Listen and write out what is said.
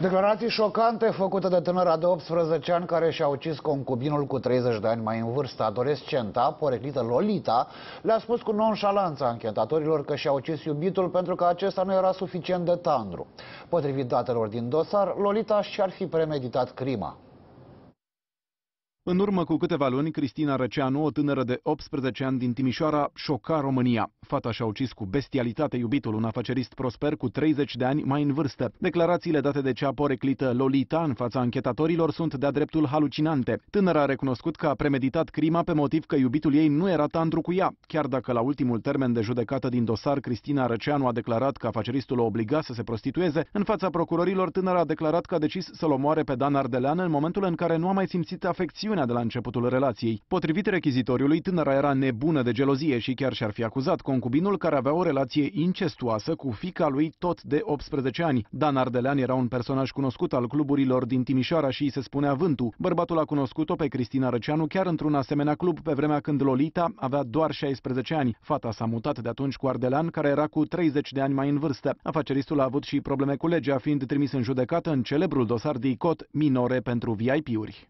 Declarații șocante făcute de tânăra de 18 ani care și-a ucis concubinul cu 30 de ani mai în vârstă, adolescenta, poreclită Lolita, le-a spus cu nonșalanță anchetatorilor că și-a ucis iubitul pentru că acesta nu era suficient de tandru. Potrivit datelor din dosar, Lolita și-ar fi premeditat crima. În urmă cu câteva luni, Cristina Răceanu, o tânără de 18 ani din Timișoara, șoca România. Fata și-a ucis cu bestialitate iubitul, un afacerist prosper cu 30 de ani mai în vârstă. Declarațiile date de cea poreclită Lolita în fața anchetatorilor sunt de-a dreptul halucinante. Tânăra a recunoscut că a premeditat crima pe motiv că iubitul ei nu era tandru cu ea, chiar dacă la ultimul termen de judecată din dosar, Cristina Răceanu a declarat că afaceristul o obliga să se prostitueze. În fața procurorilor, tânăra a declarat că a decis să-l omoare pe Dan Ardelean în momentul în care nu a mai simțit afecțiune asemenea de la începutul relației. Potrivit rechizitoriului, tânăra era nebună de gelozie și chiar și-ar fi acuzat concubinul care avea o relație incestuoasă cu fica lui tot de 18 ani. Dan Ardelean era un personaj cunoscut al cluburilor din Timișoara și îi se spunea Vântu. Bărbatul a cunoscut-o pe Cristina Răceanu chiar într-un asemenea club pe vremea când Lolita avea doar 16 ani. Fata s-a mutat de atunci cu Ardelean, care era cu 30 de ani mai în vârstă. Afaceristul a avut și probleme cu legea, fiind trimis în judecată în celebrul dosar ICOT, minore pentru VIP-uri.